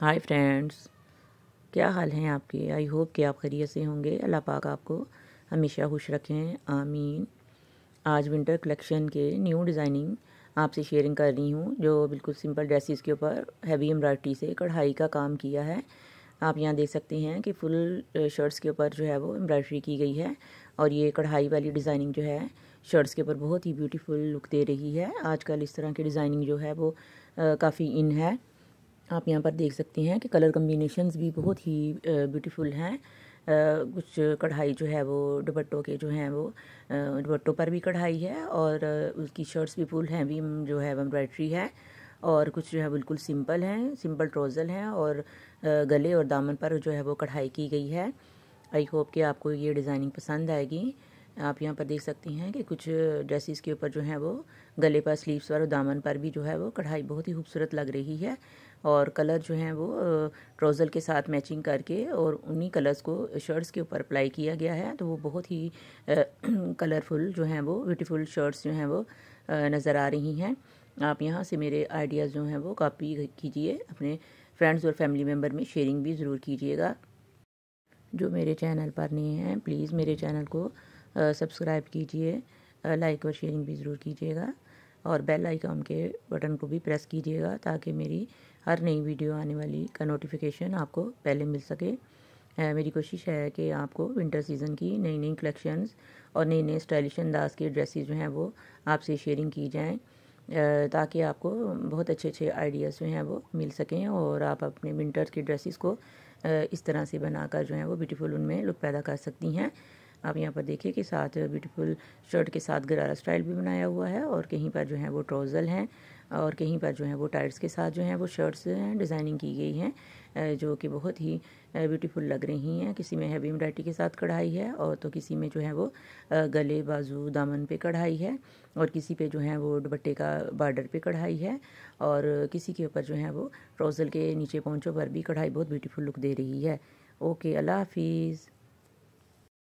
hi friends क्या हाल हैं आपके आई होप कि आप खरीय से होंगे अल्लाह पाक आपको हमेशा खुश रखें आमीन आज विंटर कलेक्शन के न्यू डिज़ाइनिंग आपसे शेयरिंग कर रही हूँ जो बिल्कुल सिंपल ड्रेसेस के ऊपर हैवी एम्ब्रायड्री से कढ़ाई का काम किया है आप यहाँ देख सकते हैं कि फुल शर्ट्स के ऊपर जो है वो एम्ब्रायड्री की गई है और ये कढ़ाई वाली डिज़ाइनिंग जो है शर्ट्स के ऊपर बहुत ही ब्यूटीफुल लुक दे रही है आजकल इस तरह की डिज़ाइनिंग जो है वो काफ़ी इन है आप यहाँ पर देख सकते हैं कि कलर कम्बिनेशन भी बहुत ही ब्यूटीफुल हैं कुछ कढ़ाई जो है वो दुपट्टों के जो हैं वो दुपट्टों पर भी कढ़ाई है और उसकी शर्ट्स भी फुल हैं भी जो है एम्ब्रॉयड्री है और कुछ जो है बिल्कुल सिंपल हैं सिंपल ट्रोज़ल हैं और गले और दामन पर जो है वो कढ़ाई की गई है आई होप कि आपको ये डिज़ाइनिंग पसंद आएगी आप यहाँ पर देख सकती हैं कि कुछ ड्रेसेस के ऊपर जो है वो गले पर स्लीव्स पर और दामन पर भी जो है वो कढ़ाई बहुत ही खूबसूरत लग रही है और कलर जो है वो ट्रोज़ल के साथ मैचिंग करके और उन्हीं कलर्स को शर्ट्स के ऊपर अप्लाई किया गया है तो वो बहुत ही कलरफुल जो हैं वो ब्यूटीफुल शर्ट्स जो हैं वो नज़र आ रही हैं आप यहाँ से मेरे आइडियाज़ जो हैं वो कापी कीजिए अपने फ्रेंड्स और फैमिली मेम्बर में शेयरिंग भी ज़रूर कीजिएगा जो मेरे चैनल पर नहीं हैं प्लीज़ मेरे चैनल को सब्सक्राइब कीजिए लाइक और शेयरिंग भी ज़रूर कीजिएगा और बेल आइकन के बटन को भी प्रेस कीजिएगा ताकि मेरी हर नई वीडियो आने वाली का नोटिफिकेशन आपको पहले मिल सके मेरी कोशिश है कि आपको विंटर सीज़न की नई नई कलेक्शंस और नए नए स्टाइलिश अंदाज के ड्रेसेस जो हैं वो आपसे शेयरिंग की जाएं ताकि आपको बहुत अच्छे अच्छे आइडियाज़ जो हैं वो मिल सकें और आप अपने विंटर के ड्रेसेस को इस तरह से बनाकर जो है वो ब्यूटीफुल उनमें लुक पैदा कर सकती हैं आप यहाँ पर देखिए कि साथ ब्यूटीफुल शर्ट के साथ गरारा स्टाइल भी बनाया हुआ है और कहीं पर जो है वो ट्रोज़ल हैं और कहीं पर जो है वो टाइट्स के साथ जो है वो शर्ट्स हैं डिज़ाइनिंग की गई हैं जो कि बहुत ही ब्यूटीफुल लग रही हैं किसी में हैवी एम्ब्रायडरी के साथ कढ़ाई है और तो किसी में जो है वो गले बाजू दामन पे कढ़ाई है और किसी पे जो है वो दुपट्टे का बॉर्डर पे कढ़ाई है और किसी के ऊपर जो है वो ट्रोज़ल के नीचे पहुँचों पर भी कढ़ाई बहुत ब्यूटीफुल लुक दे रही है ओके अल्लाह हाफिज़